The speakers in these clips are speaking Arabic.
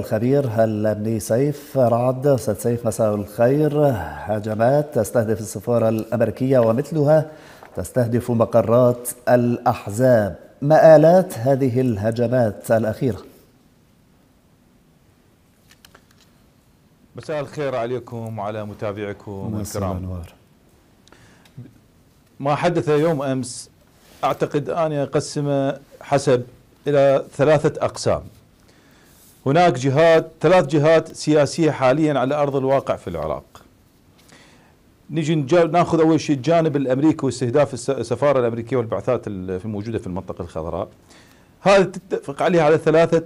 الخبير الأمني سيف رعد أستاذ سيف مساء الخير هجمات تستهدف السفارة الأمريكية ومثلها تستهدف مقرات الأحزاب مآلات هذه الهجمات الأخيرة مساء الخير عليكم وعلى متابعكم الكرام الأنوار. ما حدث يوم أمس أعتقد اني اقسمه حسب إلى ثلاثة أقسام هناك جهات ثلاث جهات سياسية حاليا على أرض الواقع في العراق نجي ناخذ اول شيء الجانب الامريكي واستهداف السفاره الامريكيه والبعثات الموجوده في المنطقه الخضراء. هذا تتفق عليه على ثلاثه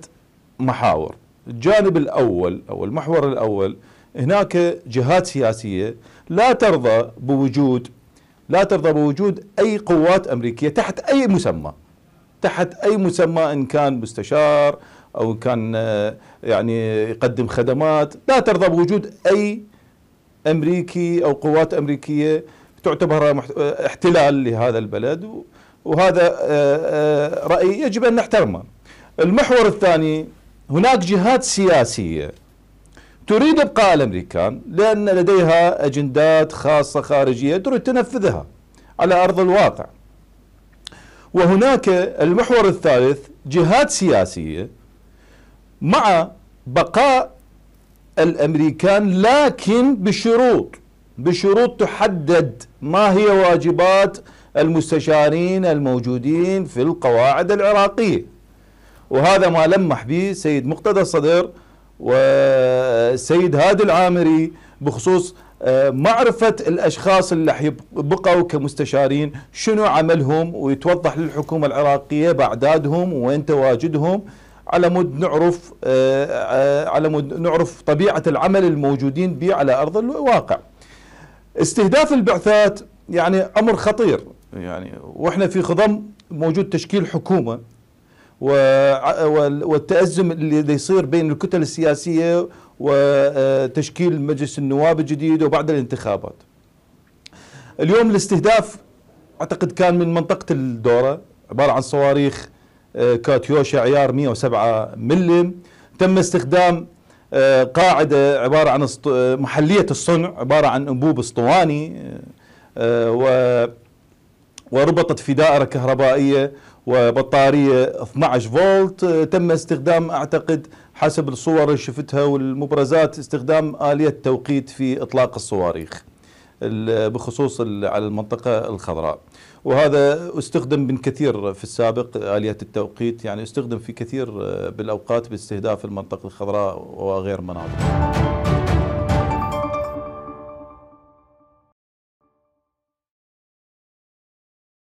محاور. الجانب الاول او المحور الاول هناك جهات سياسيه لا ترضى بوجود لا ترضى بوجود اي قوات امريكيه تحت اي مسمى. تحت اي مسمى ان كان مستشار او كان آه، يعني يقدم خدمات لا ترضى بوجود اي امريكي او قوات امريكيه تعتبر آه، احتلال لهذا البلد وهذا آه، راي يجب ان نحترمه. المحور الثاني هناك جهات سياسيه تريد ابقاء الامريكان لان لديها اجندات خاصه خارجيه تريد تنفذها على ارض الواقع. وهناك المحور الثالث جهات سياسيه مع بقاء الأمريكان لكن بشروط بشروط تحدد ما هي واجبات المستشارين الموجودين في القواعد العراقية وهذا ما لمح به سيد مقتدى الصدر وسيد هادي العامري بخصوص آه، معرفة الأشخاص اللي بقوا كمستشارين شنو عملهم ويتوضح للحكومة العراقية بأعدادهم وين تواجدهم على مود نعرف آه، آه، على مود نعرف طبيعة العمل الموجودين به على أرض الواقع استهداف البعثات يعني أمر خطير يعني وإحنا في خضم موجود تشكيل حكومة والتأزم اللي يصير بين الكتل السياسية وتشكيل مجلس النواب الجديد وبعد الانتخابات اليوم الاستهداف أعتقد كان من منطقة الدورة عبارة عن صواريخ كاتيوشا عيار 107 ملم تم استخدام آه، قاعدة عبارة عن آه، محلية الصنع عبارة عن أنبوب اسطواني آه، و وربطت في دائرة كهربائية وبطارية 12 فولت تم استخدام أعتقد حسب الصور اللي شفتها والمبرزات استخدام آلية توقيت في إطلاق الصواريخ بخصوص على المنطقة الخضراء وهذا استخدم من كثير في السابق آلية التوقيت يعني استخدم في كثير آه، بالأوقات باستهداف المنطقة الخضراء وغير مناطق